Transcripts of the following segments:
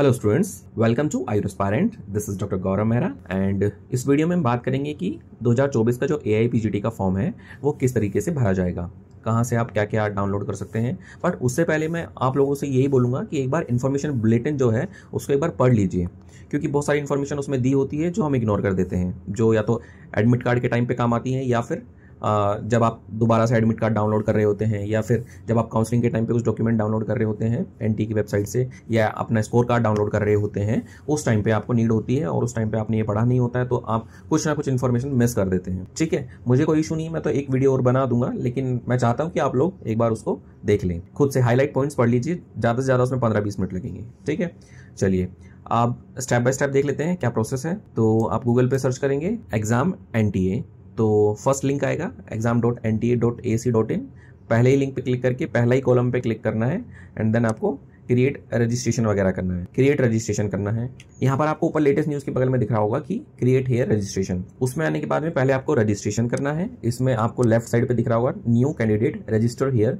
hello students welcome to आयुरस्पारेंट this is doctor Gaurav Mehra and इस video में हम बात करेंगे कि 2024 का जो ए आई का फॉर्म है वो किस तरीके से भरा जाएगा कहाँ से आप क्या क्या डाउनलोड कर सकते हैं बट उससे पहले मैं आप लोगों से यही बोलूँगा कि एक बार इन्फॉर्मेशन बुलेटिन जो है उसको एक बार पढ़ लीजिए क्योंकि बहुत सारी इन्फॉर्मेशन उसमें दी होती है जो हम इग्नोर कर देते हैं जो या तो एडमिट कार्ड के टाइम पर काम आती हैं या फिर जब आप दोबारा से एडमिट कार्ड डाउनलोड कर रहे होते हैं या फिर जब आप काउंसलिंग के टाइम पे कुछ डॉक्यूमेंट डाउनलोड कर रहे होते हैं एन की वेबसाइट से या अपना स्कोर कार्ड डाउनलोड कर रहे होते हैं उस टाइम पे आपको नीड होती है और उस टाइम पे आपने ये पढ़ा नहीं होता है तो आप कुछ ना कुछ इन्फॉर्मेशन मिस कर देते हैं ठीक है मुझे कोई इशू नहीं मैं तो एक वीडियो और बना दूंगा लेकिन मैं चाहता हूँ कि आप लोग एक बार उसको देख लें खुद से हाईलाइट पॉइंट्स पढ़ लीजिए ज़्यादा से ज़्यादा उसमें पंद्रह बीस मिनट लगेंगे ठीक है चलिए आप स्टेप बाय स्टेप देख लेते हैं क्या प्रोसेस है तो आप गूगल पे सर्च करेंगे एग्जाम एन टी ए तो फर्स्ट लिंक आएगा exam dot N T A dot A C dot in पहले ही लिंक पे क्लिक करके पहला ही कॉलम पे क्लिक करना है एंड देन आपको क्रिएट रजिस्ट्रेशन वगैरह करना है क्रिएट रजिस्ट्रेशन करना है यहाँ पर आपको ऊपर लेटेस्ट न्यूज़ के बगल में दिख रहा होगा कि क्रिएट हेयर रजिस्ट्रेशन उसमें आने के बाद में पहले आपको रजिस्ट्रेशन करना है इसमें आपको लेफ्ट साइड पे दिख रहा होगा न्यू कैंडिडेट रजिस्टर हेयर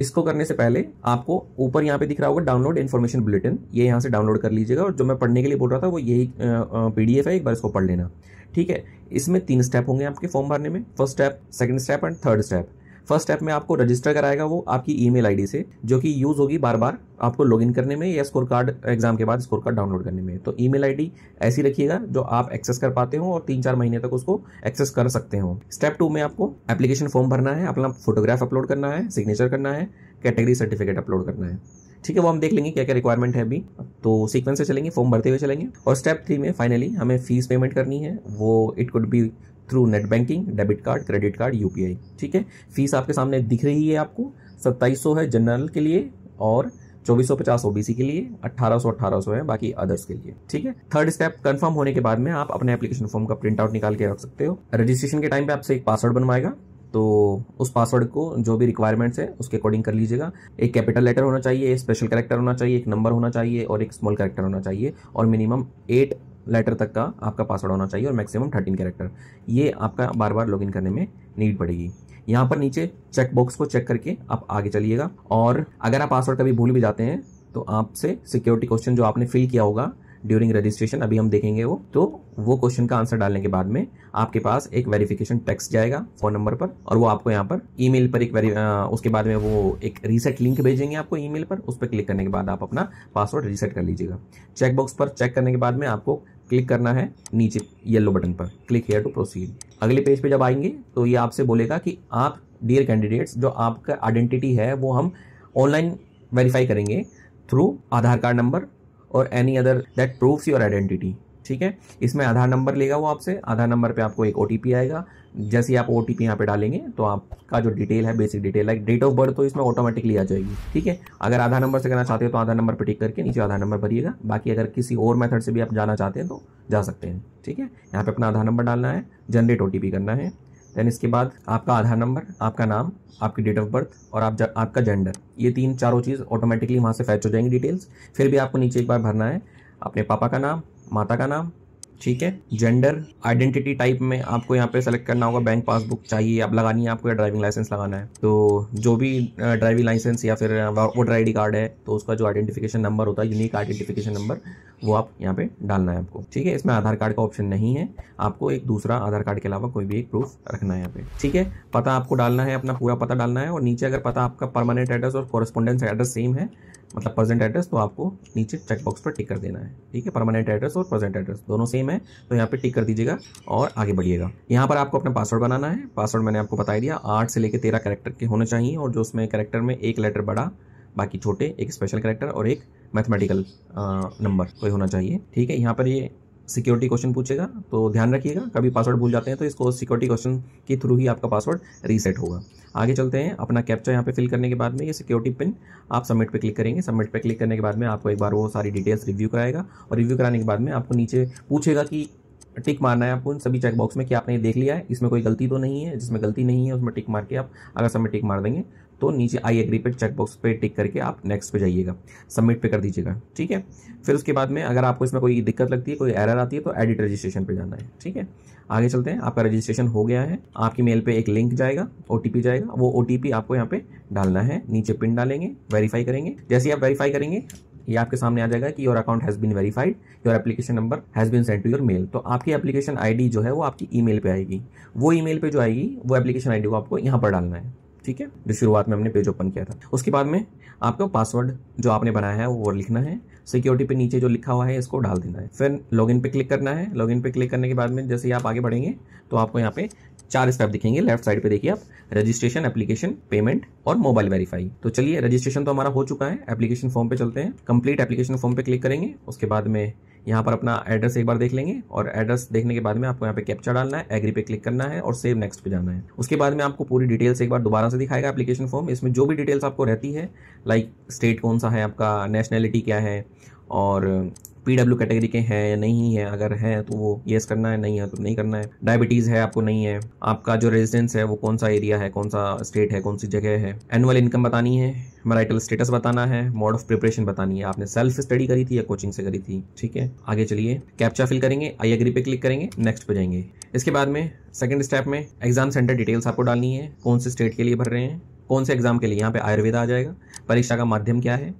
इसको करने से पहले आपको ऊपर यहाँ पे दिख रहा होगा डाउनलोड इन्फॉर्मेशन बुलेटिन ये यहाँ से डाउनलोड कर लीजिएगा और जो मैं पढ़ने के लिए बोल रहा था वो यही पी है एक बार इसको पढ़ लेना ठीक है इसमें तीन स्टेप होंगे आपके फॉर्म भरने में first step second step and third step first step में आपको रजिस्टर कराएगा वो आपकी ईमेल आईडी से जो कि यूज़ होगी बार बार आपको लॉगिन करने में या स्कोर कार्ड एग्जाम के बाद स्कोर कार्ड डाउनलोड करने में तो ईमेल आईडी ऐसी रखिएगा जो आप एक्सेस कर पाते हो और तीन चार महीने तक उसको एक्सेस कर सकते हो स्टेप टू में आपको एप्लीकेशन फॉर्म भरना है अपना फोटोग्राफ अपलोड करना है सिग्नेचर करना है कैटेगरी सर्टिफिकेट अपलोड करना है ठीक है वो हम देख लेंगे क्या क्या रिक्वायरमेंट है अभी तो सीक्वेंस से चलेंगे फॉर्म भरते हुए चलेंगे और स्टेप थ्री में फाइनली हमें फीस पेमेंट करनी है वो it could be through net banking debit card credit card UPI ठीक है फीस आपके सामने दिख रही है आपको सत्ताईस है जनरल के लिए और चौबीस सौ पचास ओबीसी के लिए अट्ठारह सौ अट्ठारह सौ है बाकी अदर्स के लिए ठीक है थर्ड स्टेप कंफर्म होने के बाद में आप अपने एप्लीकेशन फॉर्म का प्रिंट आउट निकाल के रख सकते हो रजिस्ट्रेशन के टाइम पे आपसे एक पासवर्ड बनवाएगा तो उस पासवर्ड को जो भी रिक्वायरमेंट्स है उसके अकॉर्डिंग कर लीजिएगा एक कैपिटल लेटर होना चाहिए एक स्पेशल करेक्टर होना चाहिए एक नंबर होना चाहिए और एक स्मॉल करेक्टर होना चाहिए और मिनिमम एट लेटर तक का आपका पासवर्ड होना चाहिए और मैक्सिमम थर्टीन कैरेक्टर ये आपका बार बार लॉगिन करने में नीड पड़ेगी यहाँ पर नीचे चेक बॉक्स को चेक करके आप आगे चलिएगा और अगर आप पासवर्ड कभी भूल भी जाते हैं तो आपसे सिक्योरिटी क्वेश्चन जो आपने फिल किया होगा ड्यूरिंग रजिस्ट्रेशन अभी हम देखेंगे वो तो वो क्वेश्चन का आंसर डालने के बाद में आपके पास एक वेरिफिकेशन टेक्स्ट जाएगा फोन नंबर पर और वो आपको यहाँ पर ईमेल पर एक उसके बाद में वो एक रीसेट लिंक भेजेंगे आपको ईमेल पर उस पर क्लिक करने के बाद आप अपना पासवर्ड रीसेट कर लीजिएगा चेकबॉक्स पर चेक करने के बाद में आपको क्लिक करना है नीचे येलो बटन पर क्लिक हेयर टू प्रोसीड अगले पेज पे जब आएंगे तो ये आपसे बोलेगा कि आप डियर कैंडिडेट्स जो आपका आइडेंटिटी है वो हम ऑनलाइन वेरीफाई करेंगे थ्रू आधार कार्ड नंबर और any other that proves your identity ठीक है इसमें आधार नंबर लेगा वो आपसे आधार नंबर पे आपको एक ओ आएगा जैसे आप ओ टी पी यहाँ पे डालेंगे तो आपका जो डिटेल है basic detail like date of birth तो इसमें ऑटोमेटिकली आ जाएगी ठीक है अगर आधार नंबर से करना चाहते हो तो आधार नंबर पर टिक करके नीचे आधार नंबर भरिएगा बाकी अगर किसी और मेथड से भी आप जाना चाहते हैं तो जा सकते हैं ठीक है यहाँ पे अपना आधार नंबर डालना है जनरेट ओ करना है देन इसके बाद आपका आधार नंबर आपका नाम आपकी डेट ऑफ बर्थ और आप आपका जेंडर ये तीन चारों चीज़ ऑटोमेटिकली वहाँ से फैच हो जाएंगी डिटेल्स फिर भी आपको नीचे एक बार भरना है अपने पापा का नाम माता का नाम ठीक है जेंडर आइडेंटिटी टाइप में आपको यहाँ पे सेलेक्ट करना होगा बैंक पासबुक चाहिए आप लगानी है आपको या ड्राइविंग लाइसेंस लगाना है तो जो भी ड्राइविंग लाइसेंस या फिर वोटर आई कार्ड है तो उसका जो आइडेंटिफिकेशन नंबर होता है यूनिक आइडेंटिफिकेशन नंबर वो आप यहाँ पे डालना है आपको ठीक है इसमें आधार कार्ड का ऑप्शन नहीं है आपको एक दूसरा आधार कार्ड के अलावा कोई भी एक प्रूफ रखना है यहाँ पे ठीक है पता आपको डालना है अपना पूरा पता डालना है और नीचे अगर पता आपका परमानेंट एड्रेस और कॉरेस्पॉन्डेंस एड्रेस सेम है मतलब प्रेजेंट एड्रेस तो आपको नीचे चेकबॉक्स पर टिक कर देना है ठीक है परमानेंट एड्रेस और प्रेजेंट एड्रेस दोनों सेम है तो यहाँ पे टिक कर दीजिएगा और आगे बढ़िएगा यहाँ पर आपको अपना पासवर्ड बनाना है पासवर्ड मैंने आपको बताया दिया आठ से लेकर तेरह करेक्टर के होने चाहिए और जो उसमें करेक्टर में एक लेटर बड़ा बाकी छोटे एक स्पेशल करेक्टर और एक मैथमेटिकल नंबर कोई होना चाहिए ठीक है यहाँ पर ये सिक्योरिटी क्वेश्चन पूछेगा तो ध्यान रखिएगा कभी पासवर्ड भूल जाते हैं तो इसको सिक्योरिटी क्वेश्चन के थ्रू ही आपका पासवर्ड रीसेट होगा आगे चलते हैं अपना कैप्चा यहाँ पे फिल करने के बाद में ये सिक्योरिटी पिन आप सबमिट पे क्लिक करेंगे सबमिट पे क्लिक करने के बाद में आपको एक बार वो सारी डिटेल्स रिव्यू कराएगा और रिव्यू कराने के बाद में आपको नीचे पूछेगा कि टिक मारना है आपको इन सभी चेकबॉक्स में कि आपने ये देख लिया है इसमें कोई गलती तो नहीं है जिसमें गलती नहीं है उसमें टिक मार के आप अगर सबमिट टिक मार देंगे तो नीचे आई एग्री पे चेकबॉक्स पे टिक करके आप नेक्स्ट पे जाइएगा सबमिट पे कर दीजिएगा ठीक है फिर उसके बाद में अगर आपको इसमें कोई दिक्कत लगती है कोई एरर आती है तो एडिट रजिस्ट्रेशन पे जाना है ठीक है आगे चलते हैं आपका रजिस्ट्रेशन हो गया है आपकी मेल पे एक लिंक जाएगा ओ जाएगा वो ओ आपको यहाँ पे डालना है नीचे पिन डालेंगे वेरीफाई करेंगे जैसे आप वेरीफाई करेंगे ये आपके सामने आ जाएगा कि your account has been verified your application number has been send to your mail तो आपकी एप्लीकेशन आईडी जो है वो आपकी ईमेल पे आएगी वो ईमेल पे जो आएगी वो एप्लीकेशन आईडी को आपको यहाँ पर डालना है ठीक है जो शुरुआत में हमने पेज ओपन किया था उसके बाद में आपका पासवर्ड जो आपने बनाया है वो लिखना है सिक्योरिटी पे नीचे जो लिखा हुआ है इसको डाल देना है फिर लॉगिन पे क्लिक करना है लॉगिन पे क्लिक करने के बाद में जैसे ही आप आगे बढ़ेंगे तो आपको यहाँ पे चार स्टेप दिखेंगे लेफ्ट साइड पे देखिए आप रजिस्ट्रेशन एप्लीकेशन पेमेंट और मोबाइल वेरीफाई तो चलिए रजिस्ट्रेशन तो हमारा हो चुका है एप्लीकेशन फॉर्म पे चलते हैं कंप्लीट एप्लीकेशन फॉर्म पे क्लिक करेंगे उसके बाद में यहाँ पर अपना एड्रेस एक बार देख लेंगे और एड्रेस देखने के बाद में आपको यहाँ पे कैप्चा डालना है एग्री पे क्लिक करना है और सेव नेक्स्ट पे जाना है उसके बाद में आपको पूरी डिटेल्स एक बार दोबारा से दिखाएगा एप्लीकेशन फॉर्म इसमें जो भी डिटेल्स आपको रहती है लाइक स्टेट कौन सा है आपका नेशनैलिटी क्या है और पी डब्ल्यू कैटेगरी के हैं या नहीं है अगर है तो वो येस करना है नहीं है तो नहीं करना है डायबिटीज़ है आपको नहीं है आपका जो रेजिडेंस है वो कौन सा एरिया है कौन सा स्टेट है कौन सी जगह है एनुअल इनकम बतानी है मराइटल स्टेटस बताना है मोड ऑफ प्रिपरेशन बतानी है आपने सेल्फ स्टडी करी थी या कोचिंग से करी थी ठीक है आगे चलिए कैप्चा फिल करेंगे आई एग्री पे क्लिक करेंगे नेक्स्ट पे जाएंगे इसके बाद में सेकंड स्टेप में एग्जाम सेंटर डिटेल्स आपको डालनी है कौन से स्टेट के लिए भर रहे हैं कौन से एग्जाम के लिए यहाँ पे आयुर्वेदा आ जाएगा परीक्षा का माध्यम क्या है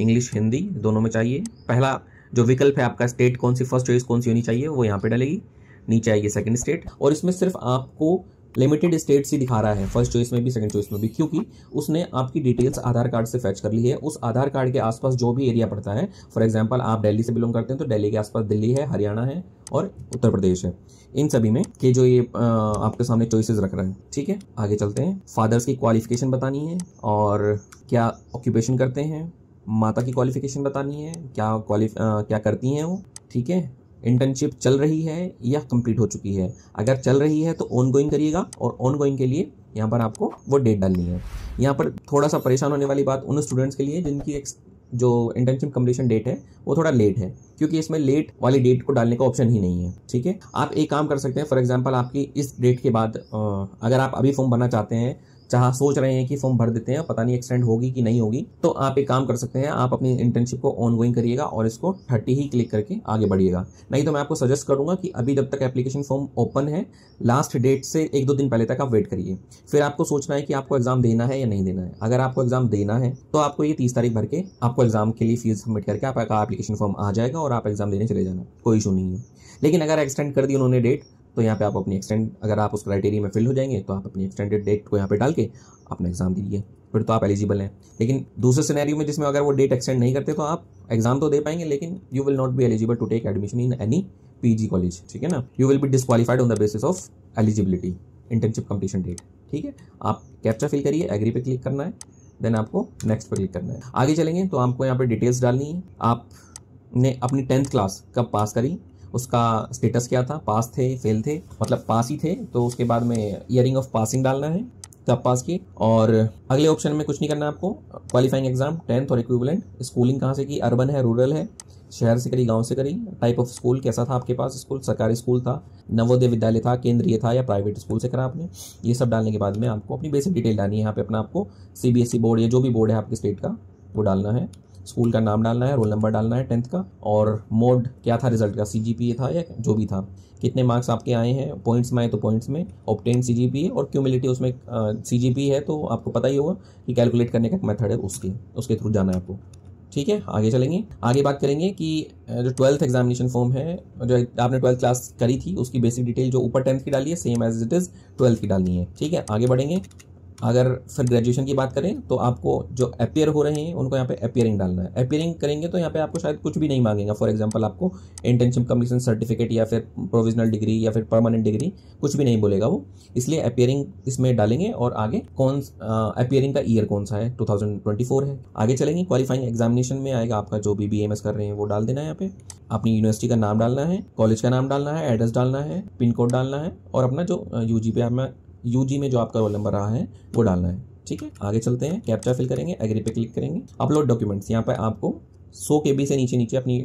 इंग्लिश हिंदी दोनों में चाहिए पहला जो विकल्प है आपका स्टेट कौन सी फर्स्ट चॉइस कौन सी होनी चाहिए वो यहाँ पे डलेगी नीचे आएगी सेकंड स्टेट और इसमें सिर्फ आपको लिमिटेड स्टेट ही दिखा रहा है फर्स्ट चॉइस में भी सेकंड चॉइस में भी क्योंकि उसने आपकी डिटेल्स आधार कार्ड से फैच कर ली है उस आधार कार्ड के आसपास जो भी एरिया पड़ता है फॉर एग्जाम्पल आप दिल्ली से बिलोंग करते हैं तो दिल्ली के आसपास दिल्ली है हरियाणा है और उत्तर प्रदेश है इन सभी में कि जो ये आपके सामने चॉइसेस रख रहा है ठीक है आगे चलते हैं फादर्स की क्वालिफिकेशन बतानी है और क्या ऑक्यूपेशन करते हैं माता की क्वालिफिकेशन बतानी है क्या क्वालिफ क्या करती हैं वो ठीक है इंटर्नशिप चल रही है या कंप्लीट हो चुकी है अगर चल रही है तो ऑन गोइंग करिएगा और ऑन गोइंग के लिए यहाँ पर आपको वो डेट डालनी है यहाँ पर थोड़ा सा परेशान होने वाली बात उन स्टूडेंट्स के लिए जिनकी एक जो इंटर्नशिप कम्पलीशन डेट है वो थोड़ा लेट है क्योंकि इसमें लेट वाली डेट को डालने का ऑप्शन ही नहीं है ठीक है आप एक काम कर सकते हैं फॉर एग्जाम्पल आपकी इस डेट के बाद अगर आप अभी फॉर्म भरना चाहते हैं चाह सोच रहे हैं कि फॉर्म भर देते हैं पता नहीं एक्सटेंड होगी कि नहीं होगी तो आप एक काम कर सकते हैं आप अपनी इंटर्नशिप को ऑन गोइंग करिएगा और इसको थर्टी ही क्लिक करके आगे बढ़िएगा नहीं तो मैं आपको सजेस्ट करूंगा कि अभी जब तक एप्लीकेशन फॉर्म ओपन है लास्ट डेट से एक दो दिन पहले तक आप वेट करिए फिर आपको सोचना है कि आपको एग्जाम देना है या नहीं देना है अगर आपको एग्जाम देना है तो आपको ये तीस तारीख भर के आपको एग्जाम के लिए फीस सबमिट करके आपका एप्लीकेशन फॉर्म आ जाएगा और आप एग्जाम देने चले जाना कोई इशू नहीं है लेकिन अगर एक्सटेंड कर दी उन्होंने डेट तो यहाँ पे आप अपनी एक्सटेंड अगर आप उस क्राइटेरिया में फिल हो जाएंगे तो आप अपनी एक्सटेंडेड डेट को यहाँ पे डाल के अपना एग्ज़ाम दीजिए फिर तो आप एलिजिबल हैं लेकिन दूसरे सिनेरियो में जिसमें अगर वो डेट एक्सटेंड नहीं करते तो आप एग्ज़ाम तो दे पाएंगे लेकिन you will not be eligible to take admission in any P college ठीक है ना you will be disqualified on the basis of eligibility internship completion date ठीक है आप कैप्चा फिल करिए एग्री पे क्लिक करना है देन आपको नेक्स्ट पर क्लिक करना है आगे चलेंगे तो आपको यहाँ पर डिटेल्स डालनी है आपने अपनी टेंथ क्लास कब पास करी उसका स्टेटस क्या था पास थे फेल थे मतलब पास ही थे तो उसके बाद में ईयरिंग ऑफ पासिंग डालना है तब पास की और अगले ऑप्शन में कुछ नहीं करना आपको क्वालिफाइंग एग्जाम टेंथ और इक्विवेलेंट स्कूलिंग कहाँ से की अर्बन है रूरल है शहर से करी गांव से करी टाइप ऑफ स्कूल कैसा था आपके पास स्कूल सरकारी स्कूल था नवोदय विद्यालय था केंद्रीय था या प्राइवेट स्कूल से करा आपने ये सब डालने के बाद में आपको अपनी बेसिक डिटेल डालनी है यहाँ पे अपना आपको सी बोर्ड e या जो भी बोर्ड है आपके स्टेट का वो डालना है स्कूल का नाम डालना है रोल नंबर डालना है टेंथ का और मोड क्या था रिजल्ट का सी e था या जो भी था कितने मार्क्स आपके आए हैं पॉइंट्स में आए तो पॉइंट्स में ऑप्टेन सी जी और क्यूमिलिटी उसमें सी जी e है तो आपको पता ही होगा कि कैलकुलेट करने का मेथड है उसके उसके थ्रू जाना है आपको ठीक है आगे चलेंगे आगे बात करेंगे कि जो ट्वेल्थ एग्जामिनेशन फॉर्म है जो आपने ट्वेल्थ क्लास करी थी उसकी बेसिक डिटेल जो ऊपर टेंथ की डाली है same as it is twelfth की डालनी है ठीक है आगे बढ़ेंगे अगर फिर ग्रेजुएशन की बात करें तो आपको जो अपेयर हो रहे हैं उनको यहाँ पे अपेयरिंग डालना है अपेयरिंग करेंगे तो यहाँ पे आपको शायद कुछ भी नहीं मांगेगा फॉर एग्जांपल आपको इंटर्नशिप कमीशन सर्टिफिकेट या फिर प्रोविजनल डिग्री या फिर परमानेंट डिग्री कुछ भी नहीं बोलेगा वो इसलिए अपेयरिंग इसमें डालेंगे और आगे कौन अपेयरिंग का ईयर कौन सा है टू है आगे चलेंगे क्वालिफाइंग एग्जामिनेशन में आएगा आपका जो भी बी कर रहे हैं वो डाल देना है यहाँ पे अपनी यूनिवर्सिटी का नाम डालना है कॉलेज का नाम डालना है एड्रेस डालना है पिन कोड डालना है और अपना जो यू पे हमें यू में जो आपका रोल नंबर रहा है वो डालना है ठीक है आगे चलते हैं कैप्चा फिल करेंगे एग्री पे क्लिक करेंगे अपलोड डॉक्यूमेंट्स यहाँ पर आपको सौ के बी से नीचे नीचे अपनी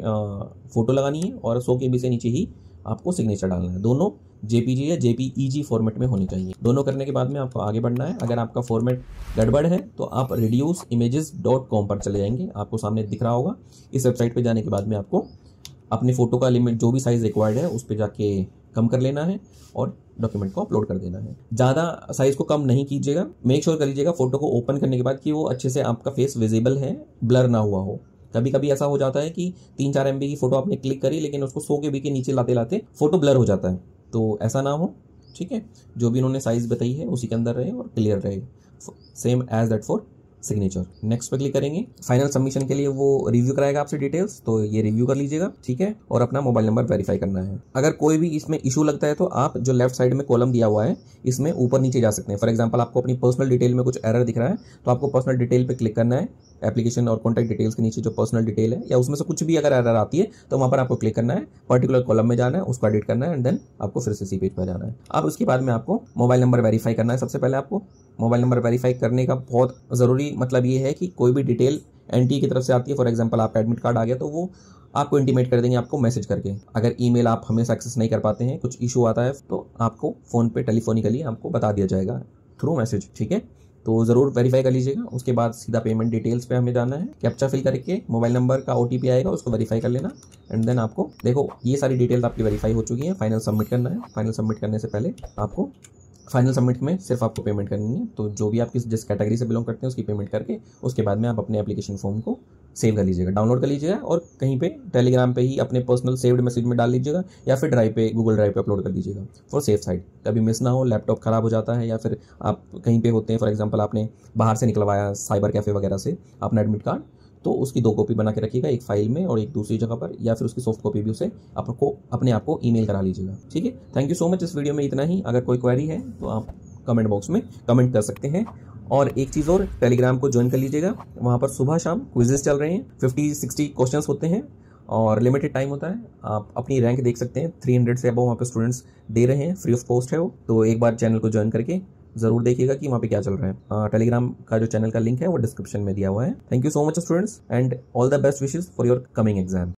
फ़ोटो लगानी है और सौ के बी से नीचे ही आपको सिग्नेचर डालना है दोनों जेपीजी या जेपीईजी फॉर्मेट e में होनी चाहिए दोनों करने के बाद में आपको आगे बढ़ना है अगर आपका फॉर्मेट गड़बड़ है तो आप रिड्यूस इमेजेस डॉट कॉम पर चले जाएंगे आपको सामने दिख रहा होगा इस वेबसाइट पर जाने के बाद में आपको अपने फ़ोटो का लिमिट जो भी साइज़ रिक्वायर्ड है उस पर जाके कम कर लेना है और डॉक्यूमेंट को अपलोड कर देना है ज़्यादा साइज़ को कम नहीं कीजिएगा मेक श्योर sure करिएगा फोटो को ओपन करने के बाद कि वो अच्छे से आपका फेस विजिबल है ब्लर ना हुआ हो कभी कभी ऐसा हो जाता है कि तीन चार एम की फोटो आपने क्लिक करी लेकिन उसको सो के बी के नीचे लाते लाते फोटो ब्लर हो जाता है तो ऐसा ना हो ठीक है जो भी उन्होंने साइज़ बताई है उसी के अंदर रहे और क्लियर रहे same as that for signature next पे क्लिक करेंगे फाइनल सबमिशन के लिए वो रिव्यू कराएगा आपसे डिटेल्स तो ये रिव्यू कर लीजिएगा ठीक है और अपना मोबाइल नंबर वेरीफाई करना है अगर कोई भी इसमें इशू लगता है तो आप जो लेफ्ट साइड में कॉलम दिया हुआ है इसमें ऊपर नीचे जा सकते हैं फॉर एग्जाम्पल आपको अपनी पर्सनल डिटेल में कुछ एरर दिख रहा है तो आपको पर्सनल डिटेल पर क्लिक करना है एप्लीकेशन और कॉन्टैक्ट डिटेल्स के नीचे जो पर्सनल डिटेल है या उसमें से कुछ भी अगर एरर आती है तो वहाँ पर आपको क्लिक करना है पर्टिकुलर कॉलम में जाना है उसको एडिट करना है एंड देन आपको फिर से सी पेज पर जाना है अब उसके बाद में आपको मोबाइल नंबर वेरीफाई करना है सबसे पहले आपको मोबाइल नंबर वेरीफाई करने का बहुत ज़रूरी मतलब ये है कि कोई भी डिटेल एन की तरफ से आती है फॉर एग्जाम्पल आपका एडमिट कार्ड आ गया तो वो आपको इंटीमेट कर देंगे आपको मैसेज करके अगर ईमेल आप हमेशा एक्सेस नहीं कर पाते हैं कुछ इशू आता है तो आपको फ़ोन पे टेलीफोनिकली आपको बता दिया जाएगा थ्रू मैसेज ठीक है तो ज़रूर वेरीफाई कर लीजिएगा उसके बाद सीधा पेमेंट डिटेल्स पे हमें जाना है कैप्चा फिल करके मोबाइल नंबर का ओ आएगा उसको वेरीफाई कर लेना एंड देन आपको देखो ये सारी डिटेल्स आपकी वेरीफाई हो चुकी है फाइनल सबमिट करना है फाइनल सबमिट करने से पहले आपको फाइनल सबमिट में सिर्फ आपको पेमेंट करनी है तो जो भी आप किस जिस कैटेगरी से बिलोंग करते हैं उसकी पेमेंट करके उसके बाद में आप अपने एप्लीकेशन फॉर्म को सेव कर लीजिएगा डाउनलोड कर लीजिएगा और कहीं पे टेलीग्राम पे ही अपने पर्सनल सेव्ड मैसेज में डाल लीजिएगा या फिर ड्राइव पे गूगल ड्राइव पे अपलोड कर लीजिएगा फॉर सेफ साइड कभी मिस ना हो लैपटॉप ख़राब हो जाता है या फिर आप कहीं पर होते हैं फॉर एग्जाम्पल आपने बाहर से निकलवाया साइबर कैफ़े वगैरह से अपना एडमिट कार्ड तो उसकी दो कॉपी बना के रखिएगा एक फाइल में और एक दूसरी जगह पर या फिर उसकी सॉफ्ट कॉपी भी उसे आपको अपने आप को ईमेल करा लीजिएगा ठीक है थैंक यू सो मच इस वीडियो में इतना ही अगर कोई क्वेरी है तो आप कमेंट बॉक्स में कमेंट कर सकते हैं और एक चीज़ और टेलीग्राम को ज्वाइन कर लीजिएगा वहाँ पर सुबह शाम क्विजेज चल रहे हैं फिफ्टी सिक्सटी क्वेश्चन होते हैं और लिमिटेड टाइम होता है आप अपनी रैंक देख सकते हैं थ्री हंड्रेड से अब वहाँ पर स्टूडेंट्स दे रहे हैं फ्री ऑफ कॉस्ट है वो तो एक बार चैनल को ज्वाइन करके ज़रूर देखिएगा कि वहाँ पे क्या चल रहा है टेलीग्राम हाँ, का जो चैनल का लिंक है वो डिस्क्रिप्शन में दिया हुआ है thank you so much students and all the best wishes for your coming exam